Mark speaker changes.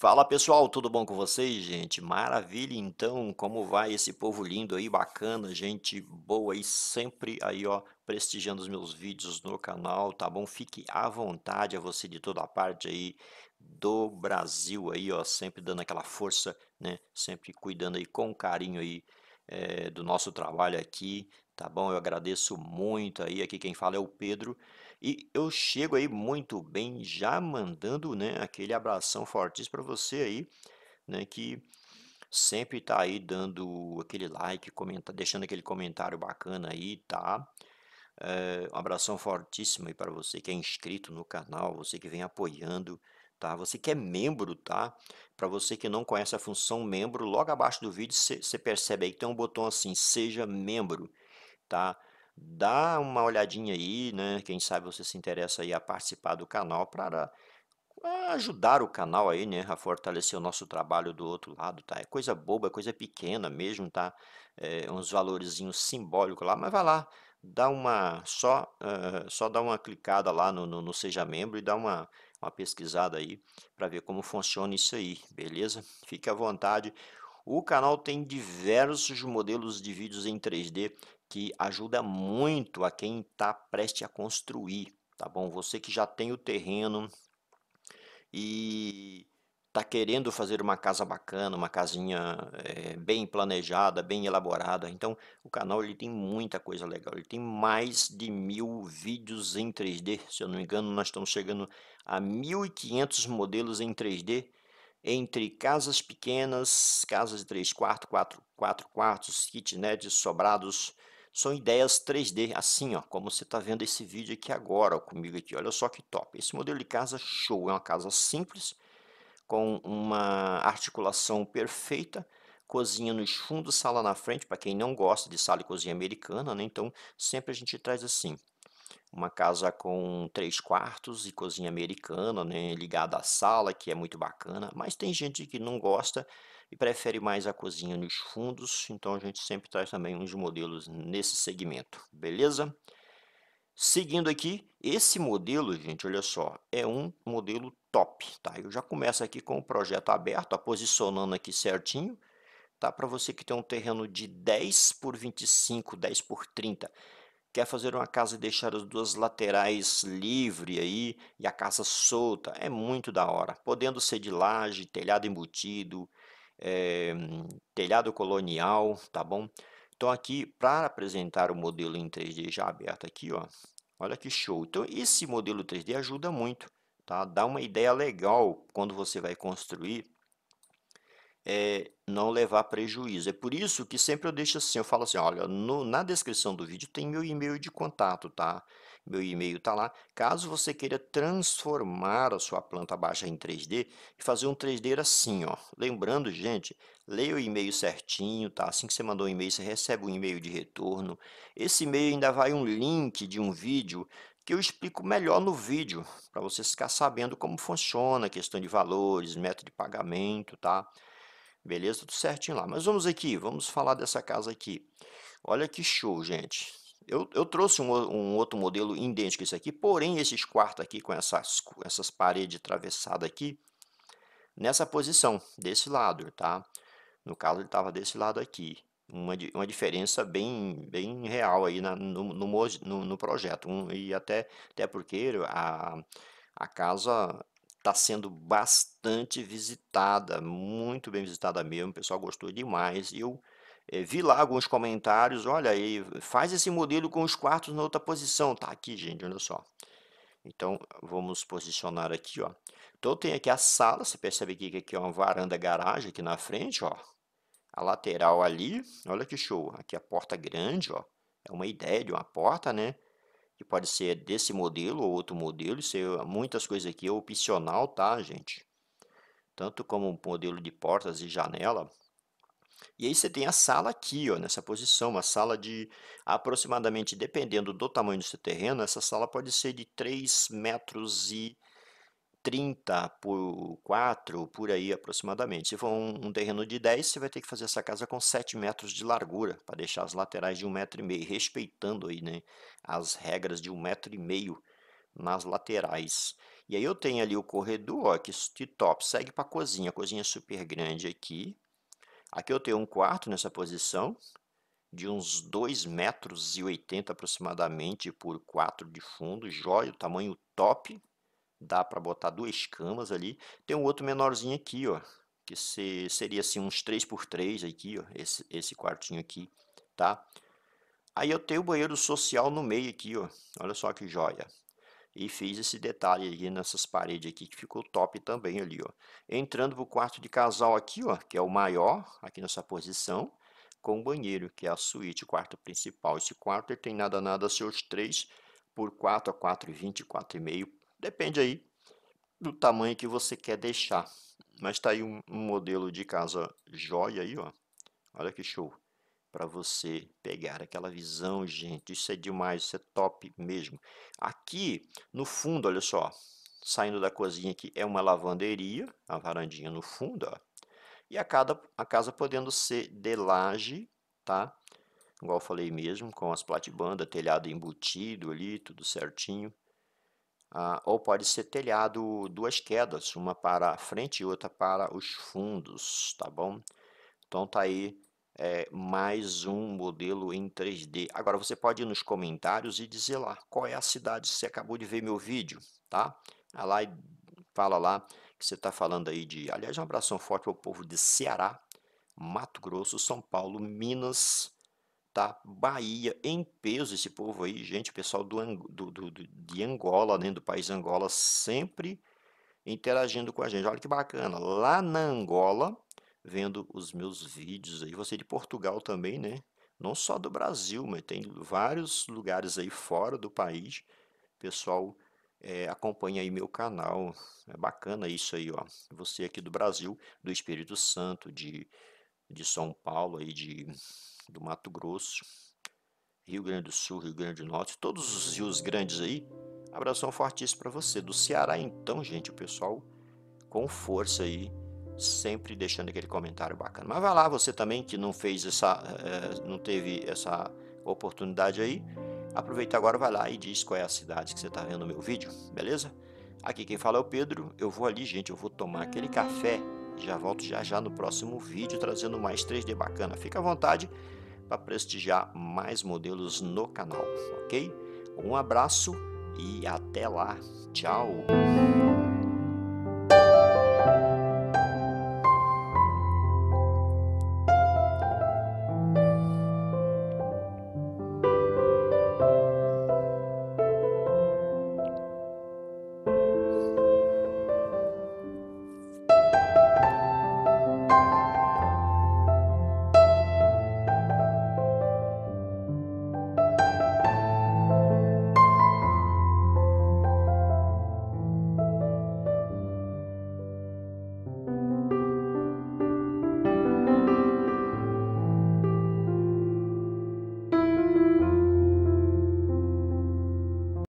Speaker 1: Fala pessoal, tudo bom com vocês, gente? Maravilha, então, como vai esse povo lindo aí, bacana, gente boa aí, sempre aí, ó, prestigiando os meus vídeos no canal, tá bom? Fique à vontade, a você de toda a parte aí do Brasil aí, ó, sempre dando aquela força, né? Sempre cuidando aí com carinho aí é, do nosso trabalho aqui, tá bom? Eu agradeço muito aí, aqui quem fala é o Pedro, e eu chego aí muito bem, já mandando né, aquele abração fortíssimo para você aí, né, que sempre está aí dando aquele like, comenta, deixando aquele comentário bacana aí, tá? É, um abração fortíssimo aí para você que é inscrito no canal, você que vem apoiando, tá? Você que é membro, tá? Para você que não conhece a função membro, logo abaixo do vídeo você percebe aí que tem um botão assim, seja membro, tá? dá uma olhadinha aí, né? Quem sabe você se interessa aí a participar do canal para ajudar o canal aí, né? A fortalecer o nosso trabalho do outro lado, tá? É coisa boba, é coisa pequena mesmo, tá? É, uns valorzinhos simbólicos lá, mas vai lá, dá uma só, uh, só dá uma clicada lá no, no, no seja membro e dá uma uma pesquisada aí para ver como funciona isso aí, beleza? Fique à vontade. O canal tem diversos modelos de vídeos em 3D que ajuda muito a quem está prestes a construir, tá bom? Você que já tem o terreno e está querendo fazer uma casa bacana, uma casinha é, bem planejada, bem elaborada. Então, o canal ele tem muita coisa legal. Ele tem mais de mil vídeos em 3D. Se eu não me engano, nós estamos chegando a 1.500 modelos em 3D entre casas pequenas, casas de 3 quartos, 4, quartos, kitnets, sobrados, são ideias 3D, assim, ó, como você está vendo esse vídeo aqui agora ó, comigo aqui. Olha só que top. Esse modelo de casa show, é uma casa simples, com uma articulação perfeita, cozinha nos fundos, sala na frente, para quem não gosta de sala e cozinha americana, né? Então, sempre a gente traz assim. Uma casa com três quartos e cozinha americana, né? ligada à sala, que é muito bacana, mas tem gente que não gosta e prefere mais a cozinha nos fundos, então a gente sempre traz também uns modelos nesse segmento, beleza? Seguindo aqui, esse modelo, gente, olha só, é um modelo top, tá? Eu já começo aqui com o projeto aberto, a posicionando aqui certinho, tá? Para você que tem um terreno de 10 por 25, 10 por 30, quer fazer uma casa e deixar as duas laterais livre aí e a casa solta, é muito da hora. Podendo ser de laje, telhado embutido, é, telhado colonial, tá bom? Então aqui, para apresentar o modelo em 3D já aberto aqui, ó, olha que show. Então esse modelo 3D ajuda muito, tá? Dá uma ideia legal quando você vai construir é, não levar prejuízo. É por isso que sempre eu deixo assim, eu falo assim, olha, no, na descrição do vídeo tem meu e-mail de contato, tá? Meu e-mail tá lá. Caso você queira transformar a sua planta baixa em 3D e fazer um 3D assim, ó. Lembrando, gente, leia o e-mail certinho, tá? Assim que você mandou um e-mail, você recebe um e-mail de retorno. Esse e-mail ainda vai um link de um vídeo que eu explico melhor no vídeo, para você ficar sabendo como funciona a questão de valores, método de pagamento, tá? Beleza? Tudo certinho lá. Mas vamos aqui, vamos falar dessa casa aqui. Olha que show, gente. Eu, eu trouxe um, um, outro modelo idêntico a esse aqui, porém esses quartos aqui com essas, essas paredes atravessadas aqui, nessa posição, desse lado, tá? No caso ele estava desse lado aqui. Uma, uma diferença bem, bem real aí na, no, no, no, no, projeto. Um, e até, até porque a, a casa está sendo bastante visitada, muito bem visitada mesmo, o pessoal gostou demais. eu é, vi lá alguns comentários, olha aí, faz esse modelo com os quartos na outra posição. Tá aqui, gente, olha só. Então, vamos posicionar aqui, ó. Então, tem aqui a sala, você percebe aqui que aqui é uma varanda garagem aqui na frente, ó. A lateral ali, olha que show. Aqui a porta grande, ó. É uma ideia de uma porta, né? que pode ser desse modelo ou outro modelo. Isso é, muitas coisas aqui é opcional, tá, gente? Tanto como modelo de portas e janela. E aí você tem a sala aqui, ó, nessa posição, uma sala de aproximadamente, dependendo do tamanho do seu terreno, essa sala pode ser de 3 metros e 30 por 4, por aí aproximadamente. Se for um, um, terreno de 10, você vai ter que fazer essa casa com 7 metros de largura, para deixar as laterais de 1,5 metro, e meio, respeitando aí, né, as regras de 1,5 metro e meio nas laterais. E aí eu tenho ali o corredor, ó, que de top, segue para a cozinha, a cozinha é super grande aqui. Aqui eu tenho um quarto nessa posição, de uns 2,80 metros aproximadamente por 4 de fundo, jóia, tamanho top, dá para botar duas camas ali. Tem um outro menorzinho aqui, ó, que se, seria assim uns 3 por 3 aqui, ó, esse, esse quartinho aqui, tá? Aí eu tenho o banheiro social no meio aqui, ó, olha só que joia. E fiz esse detalhe aqui nessas paredes aqui, que ficou top também ali, ó. Entrando pro quarto de casal aqui, ó, que é o maior, aqui nessa posição, com o banheiro, que é a suíte, o quarto principal. Esse quarto ele tem nada nada seus 3 por 4 a 4,20, 4,5 Depende aí do tamanho que você quer deixar. Mas está aí um, um, modelo de casa joia aí, ó. Olha que show. Para você pegar aquela visão, gente. Isso é demais, isso é top mesmo. Aqui, no fundo, olha só. Saindo da cozinha aqui, é uma lavanderia. A varandinha no fundo, ó. E a, cada, a casa podendo ser de laje, tá? Igual eu falei mesmo, com as platibandas, telhado embutido ali, tudo certinho ah, ou pode ser telhado duas quedas, uma para a frente e outra para os fundos, tá bom? Então tá aí é, mais um modelo em 3D. Agora você pode ir nos comentários e dizer lá qual é a cidade que você acabou de ver meu vídeo, tá? Vai lá e fala lá que você está falando aí de... Aliás, um abração forte ao povo de Ceará, Mato Grosso, São Paulo, Minas tá? Bahia em peso, esse povo aí, gente, pessoal do, do, do, de Angola, né, do país Angola, sempre interagindo com a gente. Olha que bacana, lá na Angola, vendo os meus vídeos aí, você de Portugal também, né? Não só do Brasil, mas tem vários lugares aí fora do país, pessoal é, acompanha aí meu canal. É bacana isso aí, ó. Você aqui do Brasil, do Espírito Santo, de de São Paulo, aí de, do Mato Grosso, Rio Grande do Sul, Rio Grande do Norte, todos os rios grandes aí. Abração fortíssimo para você. Do Ceará, então, gente, o pessoal com força aí, sempre deixando aquele comentário bacana. Mas vai lá, você também que não fez essa, eh, não teve essa oportunidade aí, aproveita agora, vai lá e diz qual é a cidade que você está vendo o meu vídeo, beleza? Aqui quem fala é o Pedro. Eu vou ali, gente, eu vou tomar aquele café já volto já já no próximo vídeo trazendo mais 3D bacana. Fica à vontade para prestigiar mais modelos no canal, ok? Um abraço e até lá. Tchau!